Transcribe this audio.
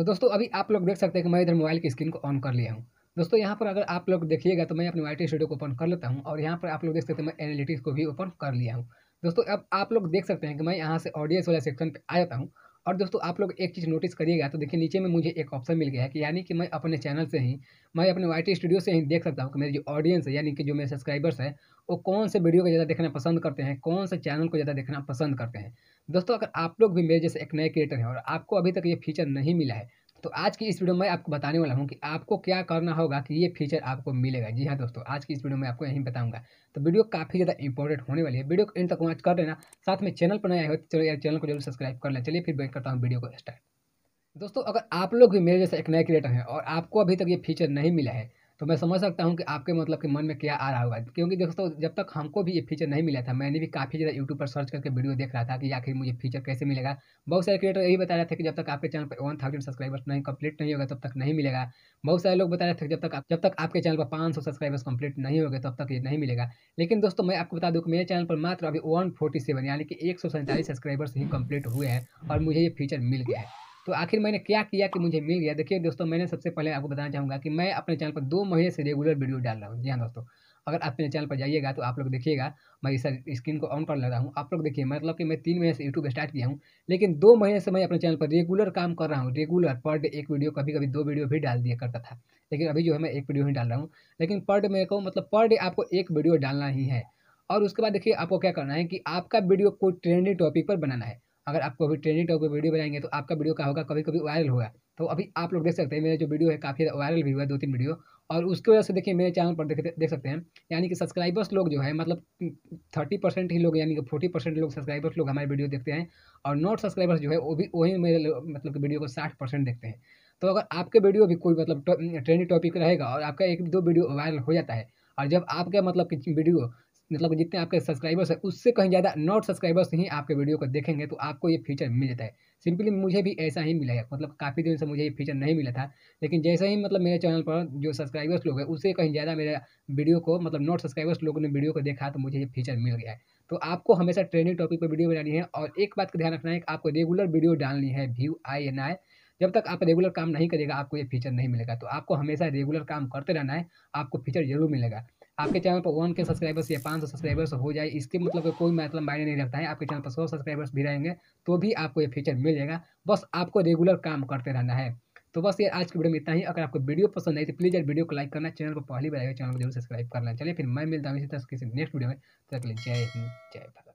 तो दोस्तों अभी आप लोग देख सकते हैं कि मैं इधर मोबाइल की स्क्रीन को ऑन कर लिया हूँ दोस्तों यहाँ पर अगर आप लोग देखिएगा तो मैं अपने वाई स्टूडियो को ओपन कर लेता हूँ और यहाँ पर आप लोग देख सकते हैं मैं एनालिटिक्स को भी ओपन कर लिया हूँ दोस्तों अब आप लोग देख सकते हैं कि मैं यहाँ से ऑडियंस वाला सेक्शन पर आ जाता हूँ और दोस्तों आप लोग एक चीज़ नोटिस करिएगा तो देखिए नीचे में मुझे एक ऑप्शन मिल गया है कि यानी कि मैं अपने चैनल से ही मैं अपने वाई स्टूडियो से ही देख सकता हूँ कि मेरी जो ऑडियंस है यानी कि जो मेरे सब्सक्राइबर्स हैं वो कौन से वीडियो को ज़्यादा देखना पसंद करते हैं कौन से चैनल को ज़्यादा देखना पसंद करते हैं दोस्तों अगर आप लोग भी मेरे जैसे एक नए क्रिएटर हैं और आपको अभी तक ये फीचर नहीं मिला है तो आज की इस वीडियो में आपको बताने वाला हूँ कि आपको क्या करना होगा कि ये फीचर आपको मिलेगा जी हाँ दोस्तों आज की इस वीडियो में आपको यहीं बताऊंगा तो वीडियो काफ़ी ज़्यादा इंपॉर्टेंट होने वाली है वीडियो को एंड तक वॉच कर लेना साथ में चैनल पर नया हो तो चलो यार चैनल को जरूर सब्सक्राइब कर लेना चलिए फिर बैठ करता हूँ वीडियो को स्टार्ट दोस्तों अगर आप लोग भी मेरे जैसे एक नए क्रिएटर हैं और आपको अभी तक ये फीचर नहीं मिला है तो मैं समझ सकता हूँ कि आपके मतलब के मन में क्या आ रहा होगा क्योंकि दोस्तों जब तक हमको भी ये फीचर नहीं मिला था मैंने भी काफ़ी ज़्यादा यूट्यूब पर सर्च करके वीडियो देख रहा था कि आखिर मुझे फीचर कैसे मिलेगा बहुत सारे क्रिएटर यही बता रहे थे कि जब तक आपके चैनल पर वन थाउजेंड सब्सक्राइबर्स नहीं कंप्लीट नहीं होगा तब तक नहीं मिलेगा बहुत सारे लोग बता रहे थे जब तक जब तक आपके चैनल पर पाँच सौ सब्सक्राइबर्स कंप्लीट नहीं होगा तब तक ये नहीं मिलेगा लेकिन दोस्तों मैं आपको बता दूँ कि मेरे चैनल पर मात्र अभी वन यानी कि एक सब्सक्राइबर्स ही कंप्लीट हुए हैं और मुझे ये फीचर मिल गया है तो आखिर मैंने क्या किया कि मुझे मिल गया देखिए दोस्तों मैंने सबसे पहले आपको बताना चाहूँगा कि मैं अपने चैनल पर दो महीने से रेगुलर वीडियो डाल रहा हूँ जी हाँ दोस्तों अगर आप मेरे चैनल पर जाइएगा तो आप लोग देखिएगा मैं इस स्क्रीन को ऑन कर लगा हूँ आप लोग देखिए मतलब कि मैं तीन महीने से यूट्यूब स्टार्ट किया हूँ लेकिन दो महीने से मैं अपने चैनल पर रेगुलर काम कर रहा हूँ रेगुलर पर डे एक वीडियो कभी कभी दो वीडियो भी डाल दिया करता था लेकिन अभी जो है मैं एक वीडियो ही डाल रहा हूँ लेकिन पर डे मेरे को मतलब पर डे आपको एक वीडियो डालना ही है और उसके बाद देखिए आपको क्या करना है कि आपका वीडियो कोई ट्रेंडिंग टॉपिक पर बनाना है अगर आपको अभी ट्रेंडिंग टॉप की वीडियो बनाएंगे तो आपका वीडियो क्या होगा कभी कभी वायरल होगा तो अभी आप लोग देख सकते हैं मेरा जो वीडियो है काफ़ी वायरल भी हुआ दो तीन वीडियो और उसकी वजह से देखिए मेरे चैनल पर देख देख सकते हैं यानी कि सब्सक्राइबर्स लोग जो है मतलब थर्टी परसेंट ही लोग यानी कि फोर्टी परसेंट लोग सब्सक्राइबर्स लोग हमारे वीडियो देखते हैं और नॉट सब्सक्राइबर्स जो है वो भी वही मेरे मतलब वीडियो को साठ परसेंट देखते हैं तो अगर आपके वीडियो भी कोई मतलब ट्रेंडिंग टॉपिक रहेगा और आपका एक दो वीडियो वायरल हो जाता है और जब आपका मतलब कि वीडियो मतलब जितने आपके सब्सक्राइबर्स हैं उससे कहीं ज़्यादा नॉट सब्सक्राइबर्स ही आपके वीडियो को देखेंगे तो आपको ये फीचर मिल जाता है सिंपली मुझे भी ऐसा ही मिला है मतलब काफ़ी दिन से मुझे ये फीचर नहीं मिला था लेकिन जैसे ही मतलब मेरे चैनल पर जो सब्सक्राइबर्स लोग हैं उससे कहीं ज़्यादा मेरे वीडियो को मतलब नॉट सब्सक्राइबर्स लोगों ने वीडियो को देखा तो मुझे ये फीचर मिल गया है तो आपको हमेशा ट्रेंडिंग टॉपिक पर वीडियो बनानी है और एक बात का ध्यान रखना है कि आपको रेगुलर वीडियो डालनी है व्यू आई एन आई जब तक आप रेगुलर काम नहीं करेगा आपको ये फीचर नहीं मिलेगा तो आपको हमेशा रेगुलर काम करते रहना है आपको फीचर जरूर मिलेगा आपके चैनल पर वन के सब्सक्राइबर्स या पाँच सौ सब्सक्राइबर्स हो जाए इसके मतलब को कोई मतलब मायने नहीं रखता है आपके चैनल पर सौ सब्सक्राइबर्स भी रहेंगे तो भी आपको ये फीचर मिल जाएगा बस आपको रेगुलर काम करते रहना है तो बस ये आज की वीडियो में इतना ही अगर आपको वीडियो पसंद आई तो प्लीज़ यार वीडियो को लाइक करना चैनल को पहली बार आएगा तो चैनल को जरूर सब्सक्राइब करना चलिए फिर मैं मिलता हूँ इसी तरह किसी नेक्स्ट वीडियो में तक जय हिंद जय भारत